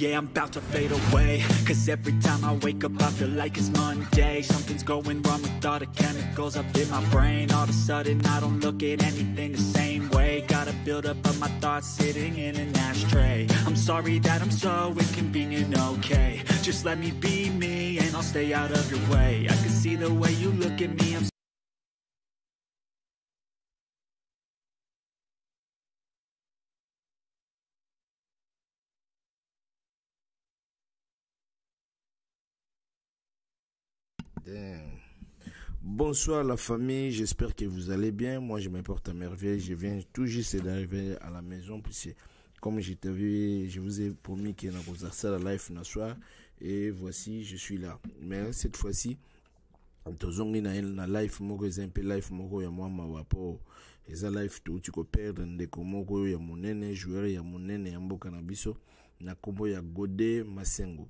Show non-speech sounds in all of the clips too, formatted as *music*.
yeah, I'm about to fade away Cause every time I wake up I feel like it's Monday Something's going wrong with all the chemicals up in my brain All of a sudden I don't look at anything the same way Gotta build up of my thoughts sitting in an ashtray I'm sorry that I'm so inconvenient, okay Just let me be me and I'll stay out of your way I can see the way you look at me, I'm Bonsoir la famille, j'espère que vous allez bien. Moi je m'importe à merveille, je viens tout juste d'arriver à la maison puisque comme je t'avais, je vous ai promis qu'il y a live ce soir et voici je suis là. Mais cette fois-ci tozongi na na life moko eza mpe life moko ya mwa mawa po eza life touti koperdre ndeko moko oyo ya monene joueur ya monene ya mboka na biso na kombo ya gode masengo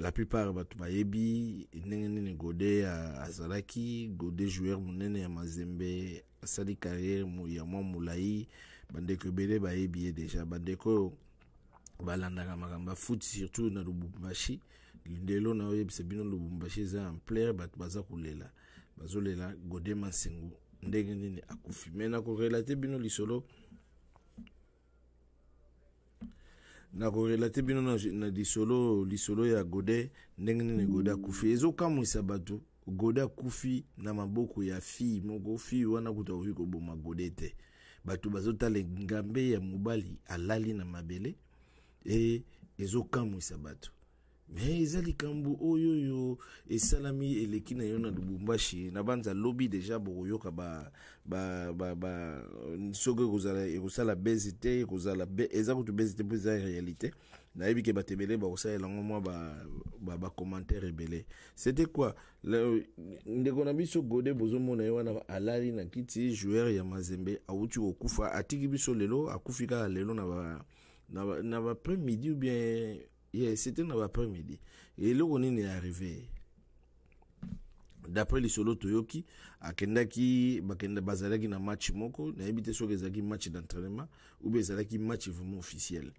la plupart bato bayebi ndenge nini gode azalaki gode joueur monene ya mazembe asali carriere ya mwa molai bandeko ebele bayebi ye deja bandeko oyo balandaka makambo ya foot surtout na lubumbashi lelo na oyebisa bino lubumbashi eza en plaire bato baza kolela bazolela gode masengo ndenge nini akufi me nakorelate bino lisolo nakorelate bino na, na lisolo lisolo ya gode ndenge nini mm. gode akufi ezokamwisa bato gode akufi na maboko ya fille moko fille wana kuta akoki koboma gode te bato bazotala ngambe ya mobali alali na mabele e ezokamwisa bato me eza likambo oyo oyo esalami eleki na yo na lubumbashi na banza lobi deja bokoyoka soki ekosala bese te ekozala eza kutu bese te mpo eza réalité nayebi ke bato ebele bakosalela yango mwa bacommentaire ebele c'était quoi ndeko na biso gode bozomona ye wana alali na kiti joueur ya mazembe awuti kokufa atiki biso lelo akufi kaka lelo na baprès midi ou bien Yeah, c'était dans l'après-midi. Et le Ronin est arrivé. d'après lisolo toyoki akendaki bakenda bazalaki na match moko nayebi te soki ezalaki match d'entraînement ubi ezalaki match vraiment officiel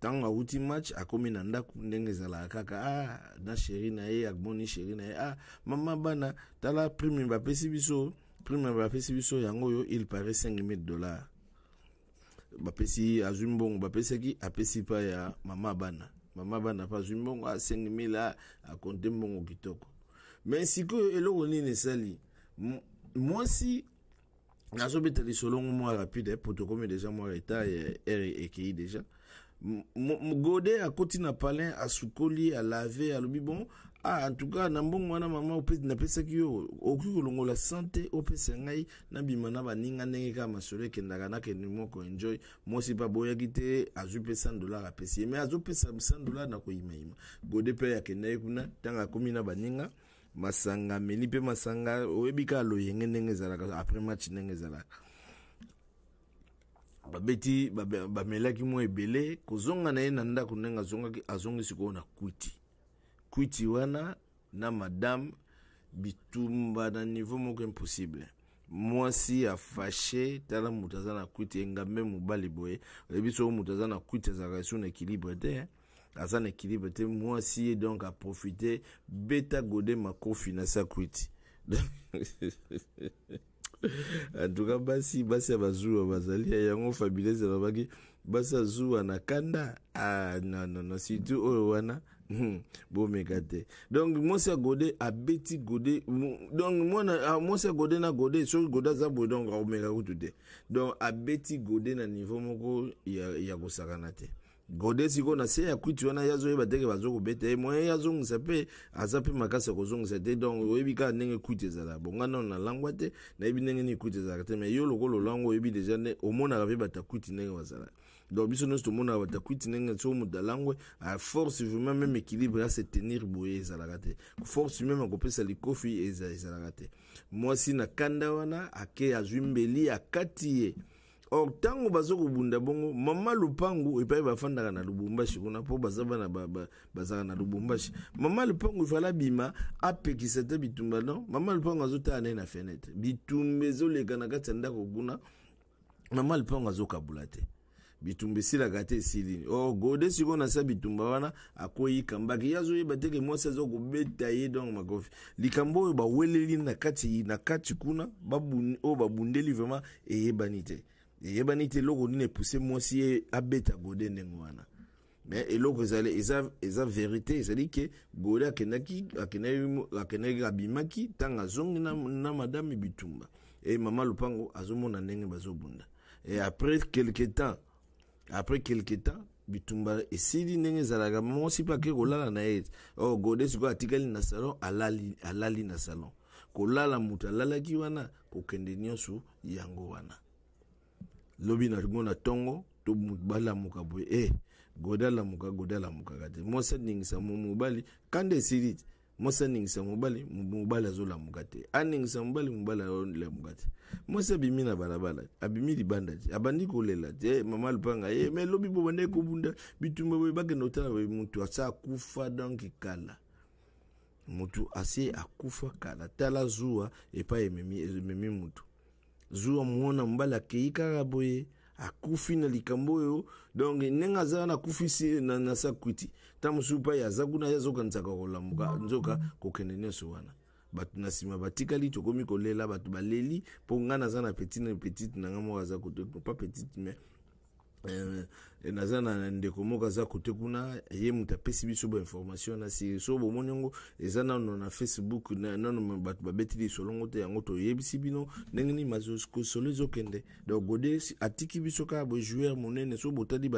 ntango awuti match akomi na ndako ndenge ezalaka kaka ah, na sheri na ye amoni sheri na ye ah, mama bana tala prime bapesi biso prime bapesi biso yango oyo il parait 5000 dollars bapesi azwi mbongo bapesaki apesi pa ya mama bana mama bana bazwi mbongo asengimela akonte mbongo kitoko si sikoyo eloko nini esali mwasi nazobeta lisolongo mwa rapide po tokomi deja mwa reta ere ekei deja gode akoti na palin asukoli alave alobi bon ah en tout cas na mbongo wana mama napesaki yo okoki kolongola sante opesa ngai nabima na baninga ndenge kaka masolo ekendaka nakende moko enjoy mwasi mpe aboyaki te azwi mpe 100 dollar apesi ye me azopesa 100 dollar na koyimayima gode mpe akenda ye kuna ntango akómi na baninga masanga ameli mpe masanga oyebi kaka loyenge ndenge ezalaka après match ndenge ezalaka babeti bamelaki mwa ebele kozonga na ye na ndako ndenge azongaki azongisi koo na kwiti kwiti wana na madame bitumba na niveau moko impossible mwasi afashe tala moto aza na kwiti engambe mobali boye oyebi soko moto aza na kwiti azalaka esu na équilibre te aza na équilibre te mwasi ye donc aprofite beta gode makofi na sa kwiti antuka *laughs* basi basi ya bazuwa bazali yango fabilese alobaki basazuwa na kanda ah, nanana surtout oyo wana hmm, bomeka te donc mwasi ya gode abeti gode donc mwana ah, mwasi ya gode na gode soki gode aza boye donc akomeka kutu te donc abeti gode na niveau moko ya, ya kosakana te gode sikoyo na se ya kwiti wana ye azoyeba teke bazokobeta ye moye ye azongisa mpe aza mpe makasi ya kozongisa te donc oyebi kaka ndenge kwiti ezalaka bongana oyo nalangwa te nayebi ndenge nini kwiti ezalaka te mai yo lokola olangwa oyebi deja nde omonaka mpe batakwiti ndenge bazalaka donc biso nyonso tomonaka batakwiti ndenge soko moto alangwe force vraiment meme équilibre ya se tenir boye ezalaka te force meme akopesa likofi ezalaka te mwasi na kanda wana ake azwi mbeli akati ye or ntango baza kobunda bongo mama lupangu epai bafandaka na lubumbashi kuna mpo baza bana bazalaka na lubumbashi mama lupangu ifala bima apekisa te bitumba don mama lupangu azotala naye na fenetre bitumba ezoleka na kati ya ndako kuna mama lupangu azokabula te bitumba esilaka te esili or gode sikoyo na sa bitumba wana akoyikambaki ye azoyeba teke mwasi aza kobeta ye donc makofi likambo oyo baweleli na kati na kati kuna oyo babundeli vraiment eyebani te eyebani te eloko nini epuse mwasi ye abeta gode ndenge wana me eloko ezali eza, eza verité ezali ke gode akendaki akendaki abimaki ntango azongi na, na madame bitumba e mama lupango azomona ndenge bazobunda e après quelque temps après quelque temps bitumba esili ndenge ezalaka mwasi mpe ake kolala na ye o oh, gode sikoyo atikali na salon alali, alali na salon kolala moto alalaki wana kokende nyonso yango wana lobi nango na ntongo to balamuka boye e eh, goda lamuka goda lamukaka te mosa ningisa mobali kanda esili te mosi aningisa mobali mobali azolamuka te aningisa mobali mobali azolamuka te mosi abimi na balabala abimi libanda te abandi kolela te eh, mama lupanga ye eh, me lobi bo bande kobunda bitumba boye bakende kotala boye motu ase akufa donk kala motu ase akufa kala tala zuwa epai ememi motu zuwa mwana mbala akei kaka boye akufi na likambo oyo donk ndenge azala na kufi si na, na sa kuti nta mosusu pai aza kuna ye azokanisaka kolambuka nzoka kokende nyonso wana bato na nsima batikali tokomi kolela bato baleli mpo ngai naza na petite na petite na ngai moko aza kotopa petite mais Eh, eh, naza na ndeko moko aza kote kuna ye moto apesi biso bainformation na siri so bomoni yango eza nano na facebook nano bato babeteli solongo te yango toyebisi bino ndenge nini masolo ezokende donc gode atiki biso kaka bajoueur monene so botali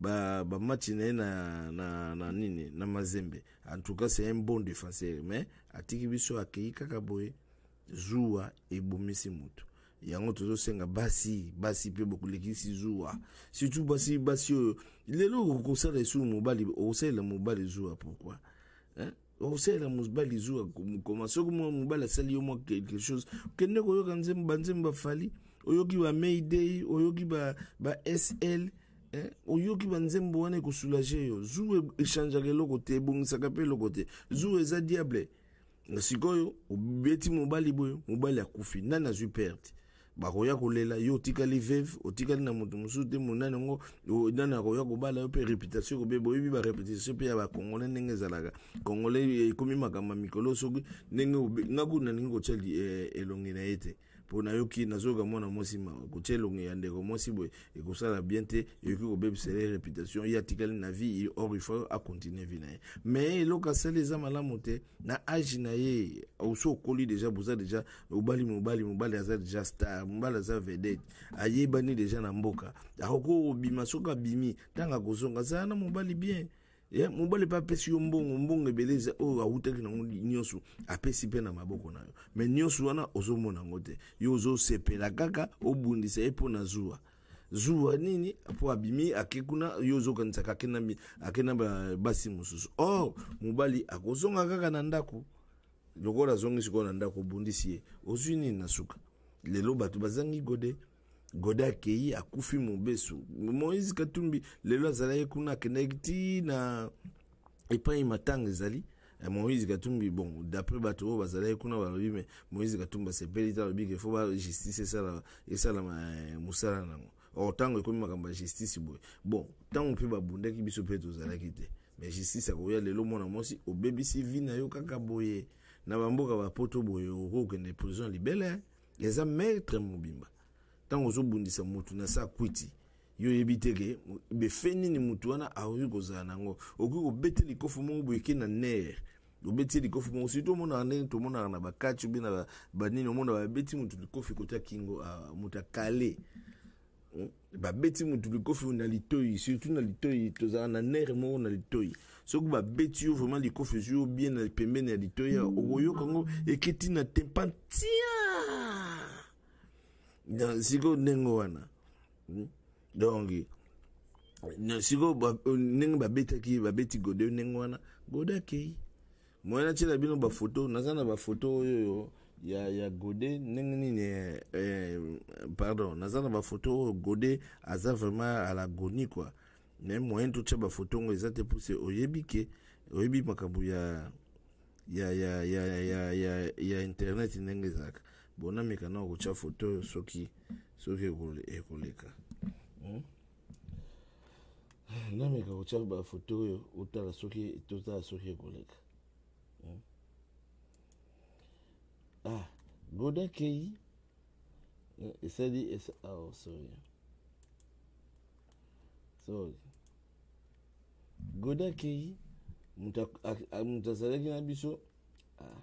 bamatch na ye na nini na mazembe en tout cas c'est un bon défenseur mais atiki biso akei kaka boye zuwa ebomisi moto yango tozosenga basi basi mpe bokolekisi zuwa surtout basi basi oyo lelo okosala esuru mobali okosalela mobali zuwa pourkui okosalela mobali zuwa mokoma soki mwa mobali asali yo mwa quelque chose okende koyoka banzembo bafali oyoki bamayday oyoki basl oyoki banzembo wana ekosoulage yo zuwa echangeaka eloko te ebongisaka mpe eloko te zuwa eza diable sikoyo obeti mobali boye mobali akufi nani azwi perte bakoya kolela yo otikali veve otikali na moto mosusu te monani yango nani akoya kobala yo mpe réputation ekobeba oyebi baréputation mpe ya bakongolais ndenge ezalaka congolais e, ekómi makambo ya mikolo soki ndenge nga kuna ndenge kotia e, elongi na ye te mpo nayoki nazoyoka mwana mwasi ma kotia elongo ya ndeko mwasi boye ekosala bien te eyoki kobebisela ye reputation ye atikali na vie or ifo akontinue vie na ye mais eloko asali eza malamu te na age na ye oso okoli deja boza deja obali mobali mobali aza deja star mobali aza vedete ayebani deja na mboka akoki obima soki abimi ntango akozonga azala na mobali bien ye eh, mobali mpe apesi yo mbongo mbongo ebele eza oyo awutaki nango nyonso apesi mpe na maboko na yo me nyonso wana ozomona yango te yo ozosepela kaka obundisa ye mpo na zuwa zuwa nini mpo abimi ake kuna yo ozokanisaka ake na basi mosusu or mobali akozonga kaka na ndako lokola azongi sikoyo na ndako obundisi ye ozwi nini na suka lelo bato bazangi gode goda akei akufi mobesu moise katumbi lelo azalaki kuna akendaki ti na epai matanga ezali eh, moïse katumbi bon d'après bato oyo bazalaki kuna balobi me moïse katumbi asepeli te alobi ke fo ba justice esalama eh, mosala nango or ntango ekomi makambo ya justice boye bon ntango mpe babundaki biso mpe tozalaki te mais justice akoya lelo mwana mwasi obebisi vi na yo kaka boye na bamboka bapoto boye oko okende prison libele eh. eza maître mobimba ntango ozobundisa motu na sa kwiti yo oyebi te ke befe nini motu wana akoki kozala nango okoki kobete likofu moko boyeke na nere obeti likofi moko surtout omonaka ndenge tomonaka na bakati obe na banini omona babeti motu likofi kota kingo moto akale babeti motu likofi na litoi surtout na litoi tozalaka na nere moko na litoi soki babeti yo vraiment likofi soki obie na pembeni ya litoi okoyoka yango eketi na tempa ntia sikoyo ndenge wana hmm? donc sikoyo ndenge babetaki babeti gode ndenge wana gode akei moyena tiela bino bafoto naza na bafoto oyoyo ya, ya gode ndenge nini eh, pardon naza na bafoto oyo gode aza vraiment alagoni kua me moyen totia bafoto ngo eza te puse oyebi ke oyebi makambo ya ya ya ya ya ya ya internet ndenge ezalaka bona mekana okotya foto oyo soki soki ekoleka hmm? eh, nameka kotya bafoto oyo otala soki totala soki ekoleka hmm? ah golden kei eh, esali oh, sorry sorry golden kei moto azalaki na biso ah.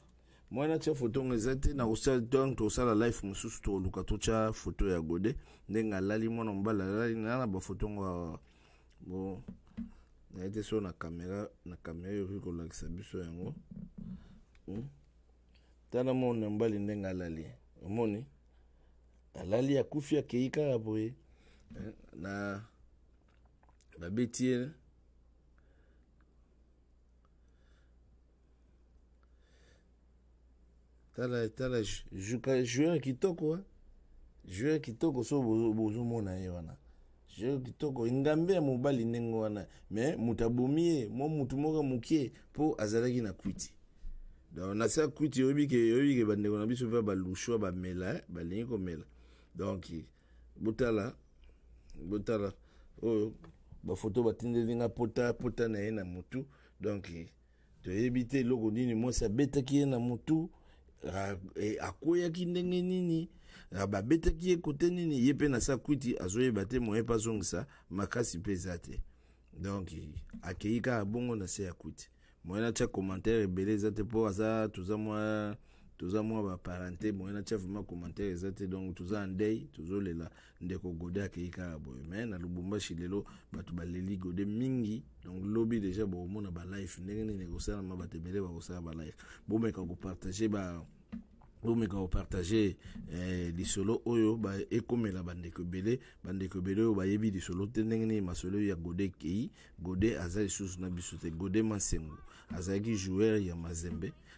mwana tia foto ngo eza te na kosala donc tosala life mosusu toluka totya foto ya gode ndenge alali mwana mobali alali na na bafoto ngo awa bo naye te so na kamera na kamera oyoki kolakisa biso yango hmm? tala mwana mobali ndenge alali omoni alali akufi akei kaka boye eh, na babeti ye tala tala joueur kitoko joueur kitoko so bozomona ye wana joueur kitoko ngambe ya mobali ndenge wana me moto abomi ye mwa motu moko mokie mpo azalaki na kwiti donc na se kwiti oyebi ke bandeko na biso mpe balushwa bamela balingi komela donc botala botala oyo bafoto batindeli nga pota pota na ye na motu donc toyebi te eloko nini mwasi abetaki ye na motu E, akweyaki ndenge nini babetaki ye kote nini ye mpe na sa kwiti azoyeba te moye mpe azongisa makasi mpe eza te donk akei kaka bongo na se ya kwiti moye natya commentaire ebele eza te mpo aza toza mwa toza mwa baparente boye natya vraimen commentaire eza te donc toza na ndei tozolela ndeko gode akei kaka boye me na lubumbashi lelo bato baleli gode mingi donc lobi déjà bokomona balife ndenge nini ekosalama bato ebele bakosala balife bomeka kopartage ba bomeka kopartage eh, lisolo oyo ba, ekomela bandeko ebele bandeko ebele oyo bayebi lisolo te ndenge nini masolo oyo ya gode ekei gode aza lisusu na biso te gode masengo azalaki joueur ya mazembe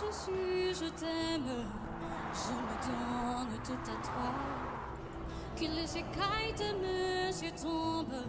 je suis, je t'aime, je me donne tout à toi. Que les écailles de yeux tombent.